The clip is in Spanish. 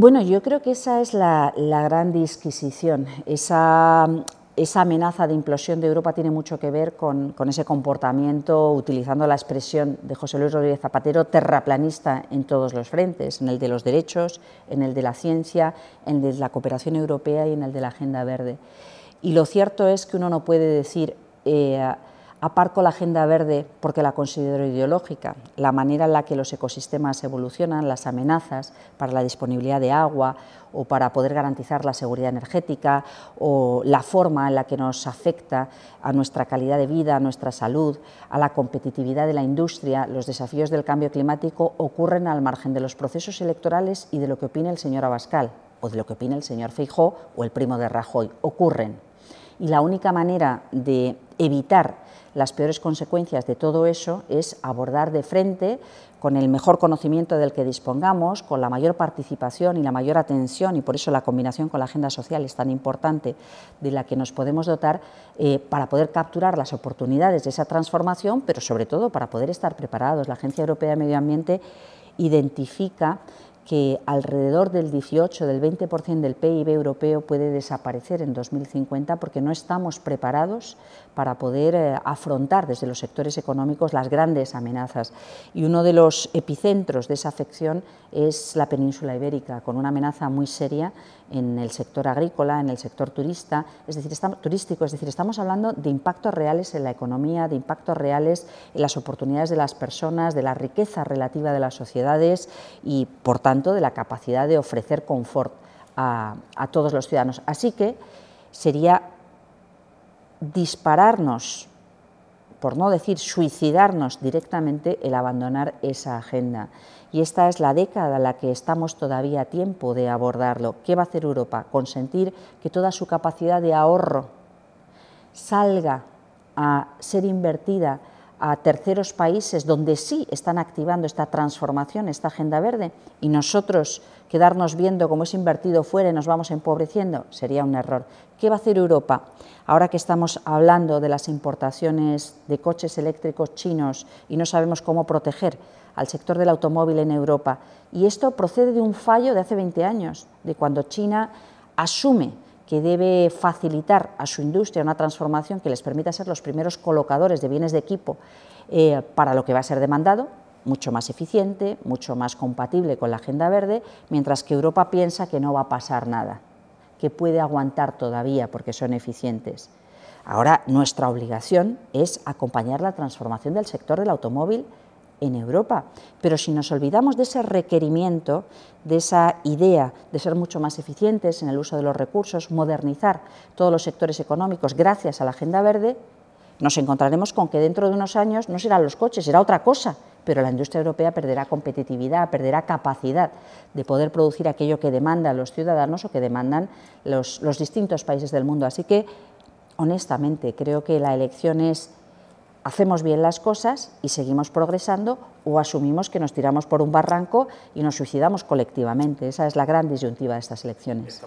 Bueno, yo creo que esa es la, gran disquisición, esa amenaza de implosión de Europa tiene mucho que ver con, ese comportamiento, utilizando la expresión de José Luis Rodríguez Zapatero, terraplanista en todos los frentes, en el de los derechos, en el de la ciencia, en el de la cooperación europea y en el de la agenda verde. Y lo cierto es que uno no puede decir... Eh, aparco la agenda verde porque la considero ideológica, la manera en la que los ecosistemas evolucionan, las amenazas para la disponibilidad de agua o para poder garantizar la seguridad energética o la forma en la que nos afecta a nuestra calidad de vida, a nuestra salud, a la competitividad de la industria, los desafíos del cambio climático ocurren al margen de los procesos electorales y de lo que opina el señor Abascal o de lo que opina el señor Feijó o el primo de Rajoy. Ocurren y la única manera de evitar las peores consecuencias de todo eso es abordar de frente, con el mejor conocimiento del que dispongamos, con la mayor participación y la mayor atención, y por eso la combinación con la agenda social es tan importante, de la que nos podemos dotar eh, para poder capturar las oportunidades de esa transformación, pero sobre todo para poder estar preparados. La Agencia Europea de Medio Ambiente identifica que alrededor del 18, del 20% del PIB europeo puede desaparecer en 2050 porque no estamos preparados para poder eh, afrontar desde los sectores económicos las grandes amenazas. Y uno de los epicentros de esa afección es la península ibérica, con una amenaza muy seria en el sector agrícola, en el sector turista, es decir, turístico, es decir, estamos hablando de impactos reales en la economía, de impactos reales en las oportunidades de las personas, de la riqueza relativa de las sociedades y, por tanto, de la capacidad de ofrecer confort a, a todos los ciudadanos. Así que sería dispararnos, por no decir suicidarnos directamente, el abandonar esa agenda. Y esta es la década en la que estamos todavía a tiempo de abordarlo. ¿Qué va a hacer Europa? Consentir que toda su capacidad de ahorro salga a ser invertida a terceros países donde sí están activando esta transformación, esta agenda verde, y nosotros quedarnos viendo cómo es invertido fuera y nos vamos empobreciendo, sería un error. ¿Qué va a hacer Europa? Ahora que estamos hablando de las importaciones de coches eléctricos chinos y no sabemos cómo proteger al sector del automóvil en Europa, y esto procede de un fallo de hace 20 años, de cuando China asume que debe facilitar a su industria una transformación que les permita ser los primeros colocadores de bienes de equipo eh, para lo que va a ser demandado, mucho más eficiente, mucho más compatible con la Agenda Verde, mientras que Europa piensa que no va a pasar nada, que puede aguantar todavía porque son eficientes. Ahora nuestra obligación es acompañar la transformación del sector del automóvil en Europa. Pero si nos olvidamos de ese requerimiento, de esa idea de ser mucho más eficientes en el uso de los recursos, modernizar todos los sectores económicos gracias a la Agenda Verde, nos encontraremos con que dentro de unos años no serán los coches, será otra cosa, pero la industria europea perderá competitividad, perderá capacidad de poder producir aquello que demandan los ciudadanos o que demandan los, los distintos países del mundo. Así que, honestamente, creo que la elección es hacemos bien las cosas y seguimos progresando o asumimos que nos tiramos por un barranco y nos suicidamos colectivamente. Esa es la gran disyuntiva de estas elecciones.